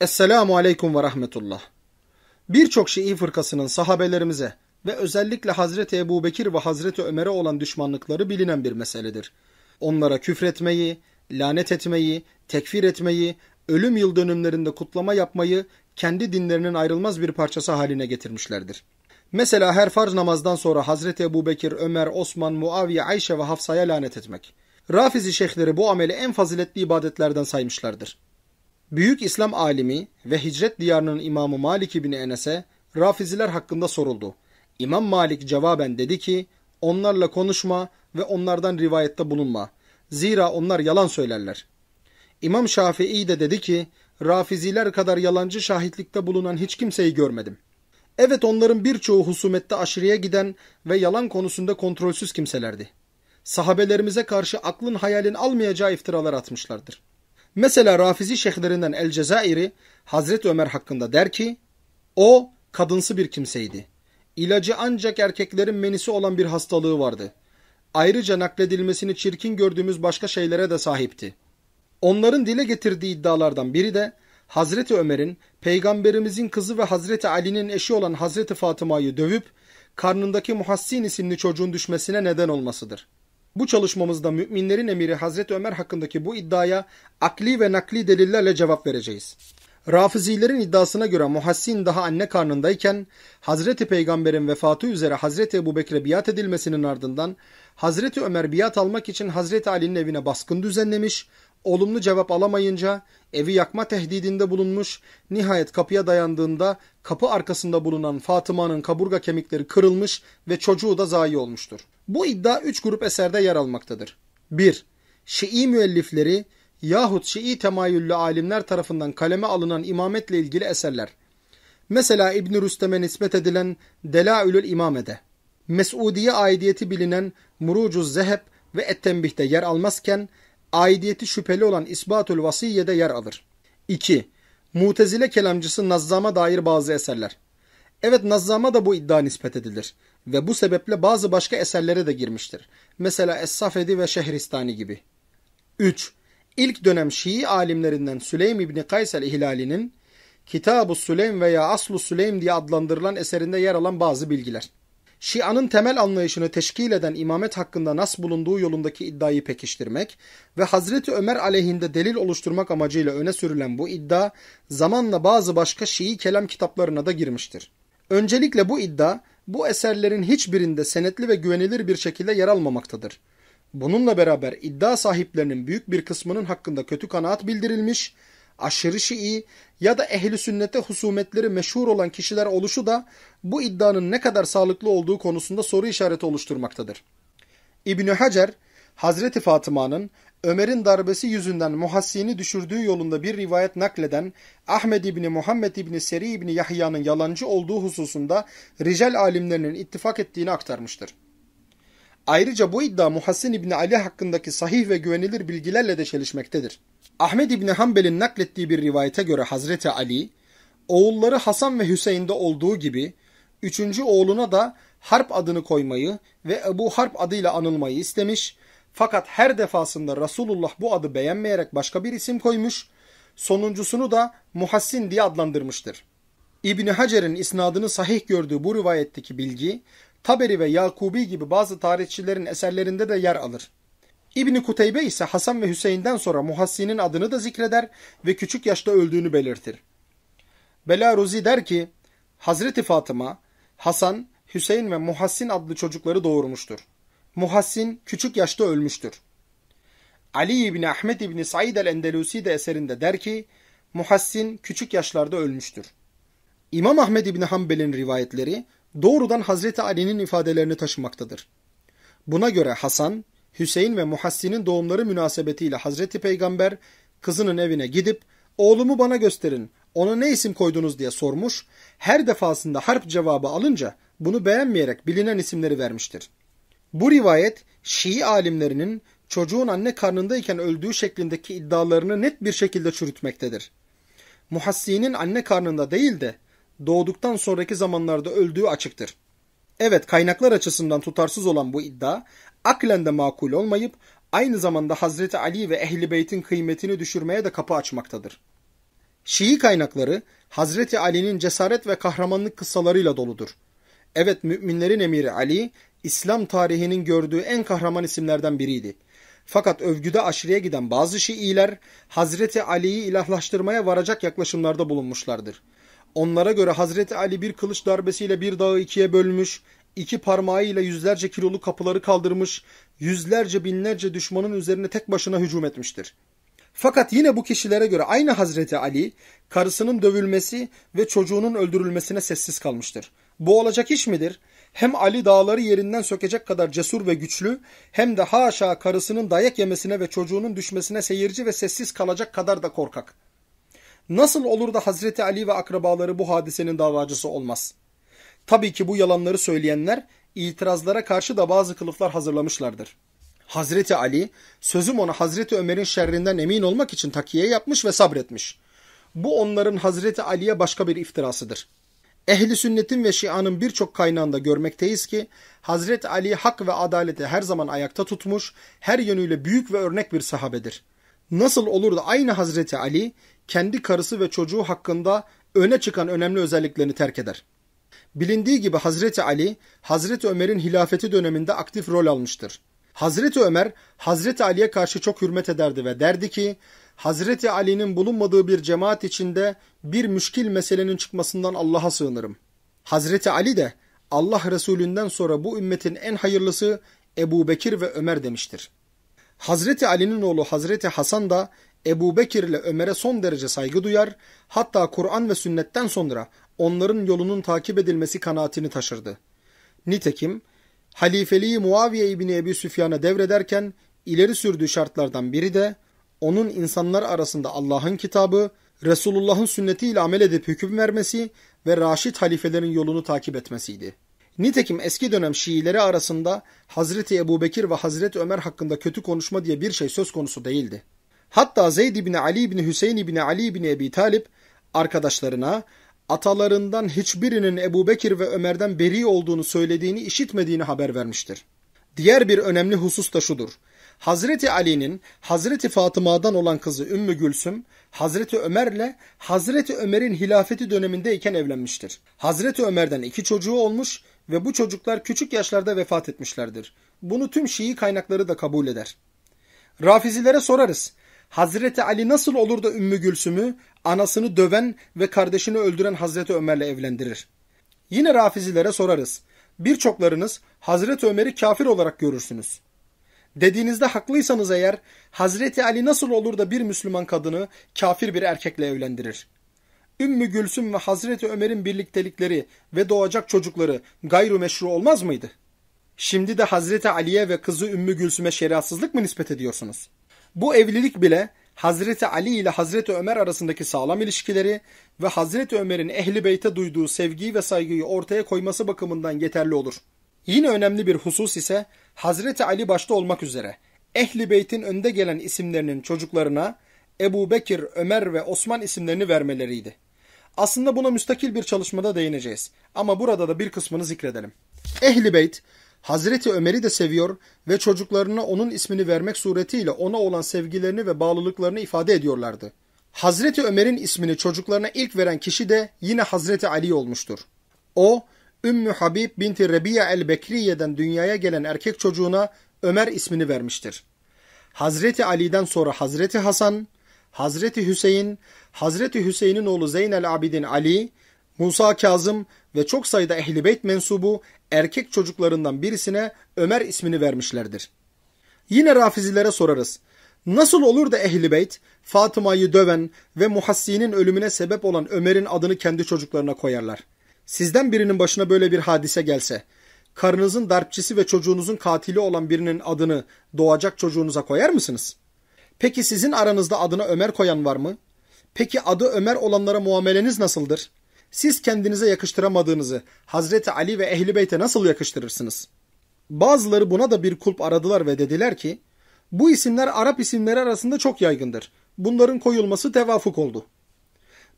Esselamu Aleyküm ve Rahmetullah. Birçok Şii fırkasının sahabelerimize ve özellikle Hazreti Ebu Bekir ve Hazreti Ömer'e olan düşmanlıkları bilinen bir meseledir. Onlara küfretmeyi, lanet etmeyi, tekfir etmeyi, ölüm yıl dönümlerinde kutlama yapmayı kendi dinlerinin ayrılmaz bir parçası haline getirmişlerdir. Mesela her farz namazdan sonra Hazreti Ebu Bekir, Ömer, Osman, Muaviye, Ayşe ve Hafsa'ya lanet etmek. Rafizi şeyhleri bu ameli en faziletli ibadetlerden saymışlardır. Büyük İslam alimi ve hicret diyarının imamı Malik bin Enes'e Rafiziler hakkında soruldu. İmam Malik cevaben dedi ki, onlarla konuşma ve onlardan rivayette bulunma. Zira onlar yalan söylerler. İmam Şafii de dedi ki, Rafiziler kadar yalancı şahitlikte bulunan hiç kimseyi görmedim. Evet onların birçoğu husumette aşırıya giden ve yalan konusunda kontrolsüz kimselerdi. Sahabelerimize karşı aklın hayalin almayacağı iftiralar atmışlardır. Mesela Rafizi şeyhlerinden El Cezayir'i Hazreti Ömer hakkında der ki o kadınsı bir kimseydi. İlacı ancak erkeklerin menisi olan bir hastalığı vardı. Ayrıca nakledilmesini çirkin gördüğümüz başka şeylere de sahipti. Onların dile getirdiği iddialardan biri de Hazreti Ömer'in peygamberimizin kızı ve Hazreti Ali'nin eşi olan Hazreti Fatıma'yı dövüp karnındaki Muhassin isimli çocuğun düşmesine neden olmasıdır. Bu çalışmamızda müminlerin emiri Hazreti Ömer hakkındaki bu iddiaya akli ve nakli delillerle cevap vereceğiz. Rafizilerin iddiasına göre Muhassin daha anne karnındayken Hazreti Peygamber'in vefatı üzere Hazreti Ebu Bekir'e biat edilmesinin ardından Hazreti Ömer biat almak için Hazreti Ali'nin evine baskın düzenlemiş, olumlu cevap alamayınca evi yakma tehdidinde bulunmuş, nihayet kapıya dayandığında kapı arkasında bulunan Fatıma'nın kaburga kemikleri kırılmış ve çocuğu da zayi olmuştur. Bu iddia üç grup eserde yer almaktadır. 1. Şii müellifleri yahut Şii temayüllü alimler tarafından kaleme alınan imametle ilgili eserler. Mesela İbn Rüstem'e nispet edilen Delaülül İmame'de, Mes'udiye aidiyeti bilinen Murucuz Zeheb ve Ettembih'te yer almazken aidiyeti şüpheli olan İsbatül Vasiyye'de yer alır. 2. Mutezile kelamcısı Nazzam'a dair bazı eserler. Evet Nazzam'a da bu iddia nispet edilir ve bu sebeple bazı başka eserlere de girmiştir. Mesela es ve Şehristani gibi. 3. İlk dönem Şii alimlerinden Süleym İbni Kaysel İhlali'nin Kitab-ı Süleym veya Aslu Süleym diye adlandırılan eserinde yer alan bazı bilgiler. Şia'nın temel anlayışını teşkil eden imamet hakkında nas bulunduğu yolundaki iddiayı pekiştirmek ve Hazreti Ömer aleyhinde delil oluşturmak amacıyla öne sürülen bu iddia zamanla bazı başka Şii kelam kitaplarına da girmiştir. Öncelikle bu iddia bu eserlerin hiçbirinde senetli ve güvenilir bir şekilde yer almamaktadır. Bununla beraber iddia sahiplerinin büyük bir kısmının hakkında kötü kanaat bildirilmiş, aşırı Şii ya da ehli sünnete husumetleri meşhur olan kişiler oluşu da bu iddianın ne kadar sağlıklı olduğu konusunda soru işareti oluşturmaktadır. İbni Hacer, Hazreti Fatıma'nın Ömer'in darbesi yüzünden Muhassi'ni düşürdüğü yolunda bir rivayet nakleden Ahmed İbni Muhammed İbni Seri İbni Yahya'nın yalancı olduğu hususunda rical alimlerinin ittifak ettiğini aktarmıştır. Ayrıca bu iddia Muhassin İbni Ali hakkındaki sahih ve güvenilir bilgilerle de çelişmektedir. Ahmed İbni Hanbel'in naklettiği bir rivayete göre Hazreti Ali, oğulları Hasan ve Hüseyin'de olduğu gibi, üçüncü oğluna da Harp adını koymayı ve Ebu Harp adıyla anılmayı istemiş fakat her defasında Resulullah bu adı beğenmeyerek başka bir isim koymuş, sonuncusunu da Muhassin diye adlandırmıştır. İbni Hacer'in isnadını sahih gördüğü bu rivayetteki bilgi, Taberi ve Yakubi gibi bazı tarihçilerin eserlerinde de yer alır. İbni Kuteybe ise Hasan ve Hüseyin'den sonra Muhassin'in adını da zikreder ve küçük yaşta öldüğünü belirtir. Belaruzi der ki, Hazreti Fatıma, Hasan, Hüseyin ve Muhassin adlı çocukları doğurmuştur. Muhassin küçük yaşta ölmüştür. Ali İbni Ahmed İbni Said el-Endelusi de eserinde der ki, Muhassin küçük yaşlarda ölmüştür. İmam Ahmed İbni Hanbel'in rivayetleri doğrudan Hazreti Ali'nin ifadelerini taşımaktadır. Buna göre Hasan, Hüseyin ve Muhassin'in doğumları münasebetiyle Hazreti Peygamber kızının evine gidip oğlumu bana gösterin ona ne isim koydunuz diye sormuş her defasında harp cevabı alınca bunu beğenmeyerek bilinen isimleri vermiştir. Bu rivayet Şii alimlerinin çocuğun anne karnındayken öldüğü şeklindeki iddialarını net bir şekilde çürütmektedir. Muhassi'nin anne karnında değil de doğduktan sonraki zamanlarda öldüğü açıktır. Evet kaynaklar açısından tutarsız olan bu iddia aklen de makul olmayıp aynı zamanda Hazreti Ali ve Ehli Beyt'in kıymetini düşürmeye de kapı açmaktadır. Şii kaynakları Hazreti Ali'nin cesaret ve kahramanlık kıssalarıyla doludur. Evet müminlerin emiri Ali İslam tarihinin gördüğü en kahraman isimlerden biriydi. Fakat övgüde aşırıya giden bazı Şiiler Hazreti Ali'yi ilahlaştırmaya varacak yaklaşımlarda bulunmuşlardır. Onlara göre Hazreti Ali bir kılıç darbesiyle bir dağı ikiye bölmüş, iki parmağıyla yüzlerce kilolu kapıları kaldırmış, yüzlerce binlerce düşmanın üzerine tek başına hücum etmiştir. Fakat yine bu kişilere göre aynı Hazreti Ali, karısının dövülmesi ve çocuğunun öldürülmesine sessiz kalmıştır. Bu olacak iş midir? hem Ali dağları yerinden sökecek kadar cesur ve güçlü hem de haşa karısının dayak yemesine ve çocuğunun düşmesine seyirci ve sessiz kalacak kadar da korkak. Nasıl olur da Hazreti Ali ve akrabaları bu hadisenin davacısı olmaz? Tabii ki bu yalanları söyleyenler itirazlara karşı da bazı kılıflar hazırlamışlardır. Hazreti Ali, sözüm ona Hazreti Ömer'in şerrinden emin olmak için takiye yapmış ve sabretmiş. Bu onların Hazreti Ali'ye başka bir iftirasıdır. Ehli sünnetin ve şianın birçok kaynağında görmekteyiz ki Hazret Ali hak ve adaleti her zaman ayakta tutmuş, her yönüyle büyük ve örnek bir sahabedir. Nasıl olur da aynı Hazreti Ali kendi karısı ve çocuğu hakkında öne çıkan önemli özelliklerini terk eder? Bilindiği gibi Hazreti Ali, Hazreti Ömer'in hilafeti döneminde aktif rol almıştır. Hazreti Ömer, Hazreti Ali'ye karşı çok hürmet ederdi ve derdi ki, Hazreti Ali'nin bulunmadığı bir cemaat içinde bir müşkil meselenin çıkmasından Allah'a sığınırım. Hazreti Ali de Allah Resulünden sonra bu ümmetin en hayırlısı Ebu Bekir ve Ömer demiştir. Hazreti Ali'nin oğlu Hazreti Hasan da Ebu Bekir ile Ömer'e son derece saygı duyar, hatta Kur'an ve sünnetten sonra onların yolunun takip edilmesi kanaatini taşırdı. Nitekim halifeliği Muaviye İbni Ebi Süfyan'a devrederken ileri sürdüğü şartlardan biri de onun insanlar arasında Allah'ın kitabı Resulullah'ın sünnetiyle amel edip hüküm vermesi ve raşit halifelerin yolunu takip etmesiydi. Nitekim eski dönem Şiileri arasında Hazreti Ebubekir ve Hazreti Ömer hakkında kötü konuşma diye bir şey söz konusu değildi. Hatta Zeyd ibn Ali ibn Hüseyin ibn Ali ibn Ebi Talip arkadaşlarına atalarından hiçbirinin Ebubekir ve Ömer'den beri olduğunu söylediğini işitmediğini haber vermiştir. Diğer bir önemli husus da şudur. Hazreti Ali'nin Hazreti Fatıma'dan olan kızı Ümmü Gülsüm, Hazreti Ömer'le Hazreti Ömer'in hilafeti dönemindeyken evlenmiştir. Hazreti Ömer'den iki çocuğu olmuş ve bu çocuklar küçük yaşlarda vefat etmişlerdir. Bunu tüm Şii kaynakları da kabul eder. Rafizilere sorarız. Hazreti Ali nasıl olur da Ümmü Gülsüm'ü, anasını döven ve kardeşini öldüren Hazreti Ömer'le evlendirir? Yine Rafizilere sorarız. Birçoklarınız Hazreti Ömer'i kafir olarak görürsünüz dediğinizde haklıysanız eğer Hazreti Ali nasıl olur da bir Müslüman kadını kafir bir erkekle evlendirir? Ümmü Gülsüm ve Hazreti Ömer'in birliktelikleri ve doğacak çocukları gayru meşru olmaz mıydı? Şimdi de Hazreti Ali'ye ve kızı Ümmü Gülsüm'e şeriatsızlık mı nispet ediyorsunuz? Bu evlilik bile Hazreti Ali ile Hazreti Ömer arasındaki sağlam ilişkileri ve Hazreti Ömer'in ehli beyte duyduğu sevgiyi ve saygıyı ortaya koyması bakımından yeterli olur.'' Yine önemli bir husus ise Hazreti Ali başta olmak üzere Ehli Beyt'in önde gelen isimlerinin çocuklarına Ebu Bekir, Ömer ve Osman isimlerini vermeleriydi. Aslında buna müstakil bir çalışmada değineceğiz ama burada da bir kısmını zikredelim. Ehli Beyt, Hazreti Ömer'i de seviyor ve çocuklarına onun ismini vermek suretiyle ona olan sevgilerini ve bağlılıklarını ifade ediyorlardı. Hazreti Ömer'in ismini çocuklarına ilk veren kişi de yine Hazreti Ali olmuştur. O, Ümmü Habib binti Rebiya el-Bekriye'den dünyaya gelen erkek çocuğuna Ömer ismini vermiştir. Hazreti Ali'den sonra Hazreti Hasan, Hazreti Hüseyin, Hazreti Hüseyin'in oğlu Zeynel Abidin Ali, Musa Kazım ve çok sayıda Ehli Beyt mensubu erkek çocuklarından birisine Ömer ismini vermişlerdir. Yine rafizilere sorarız. Nasıl olur da Ehli Beyt Fatıma'yı döven ve Muhassi'nin ölümüne sebep olan Ömer'in adını kendi çocuklarına koyarlar? Sizden birinin başına böyle bir hadise gelse, karınızın darpçisi ve çocuğunuzun katili olan birinin adını doğacak çocuğunuza koyar mısınız? Peki sizin aranızda adına Ömer koyan var mı? Peki adı Ömer olanlara muameleniz nasıldır? Siz kendinize yakıştıramadığınızı Hazreti Ali ve Ehli Beyt'e nasıl yakıştırırsınız? Bazıları buna da bir kulp aradılar ve dediler ki, bu isimler Arap isimleri arasında çok yaygındır. Bunların koyulması tevafuk oldu.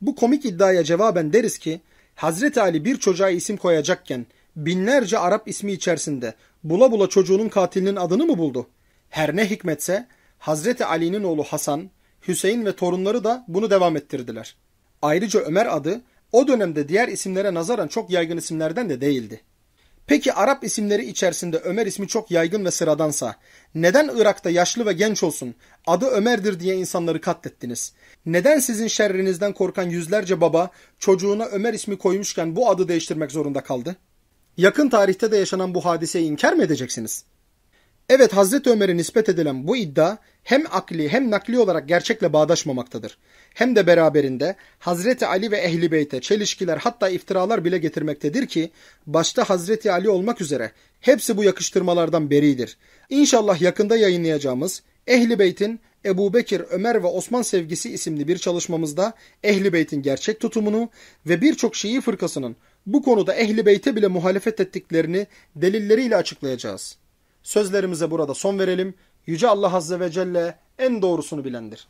Bu komik iddiaya cevaben deriz ki, Hazreti Ali bir çocuğa isim koyacakken binlerce Arap ismi içerisinde bula bula çocuğunun katilinin adını mı buldu? Her ne hikmetse Hazreti Ali'nin oğlu Hasan, Hüseyin ve torunları da bunu devam ettirdiler. Ayrıca Ömer adı o dönemde diğer isimlere nazaran çok yaygın isimlerden de değildi. Peki Arap isimleri içerisinde Ömer ismi çok yaygın ve sıradansa neden Irak'ta yaşlı ve genç olsun adı Ömer'dir diye insanları katlettiniz? Neden sizin şerrinizden korkan yüzlerce baba çocuğuna Ömer ismi koymuşken bu adı değiştirmek zorunda kaldı? Yakın tarihte de yaşanan bu hadiseyi inkar mı edeceksiniz?'' Evet Hazreti Ömer'e nispet edilen bu iddia hem akli hem nakli olarak gerçekle bağdaşmamaktadır. Hem de beraberinde Hazreti Ali ve Ehli Beyt'e çelişkiler hatta iftiralar bile getirmektedir ki başta Hazreti Ali olmak üzere hepsi bu yakıştırmalardan beridir. İnşallah yakında yayınlayacağımız Ehli Beyt'in Ebu Bekir, Ömer ve Osman Sevgisi isimli bir çalışmamızda Ehli Beyt'in gerçek tutumunu ve birçok Şii fırkasının bu konuda Ehli Beyt'e bile muhalefet ettiklerini delilleriyle açıklayacağız. Sözlerimize burada son verelim. Yüce Allah Azze ve Celle en doğrusunu bilendir.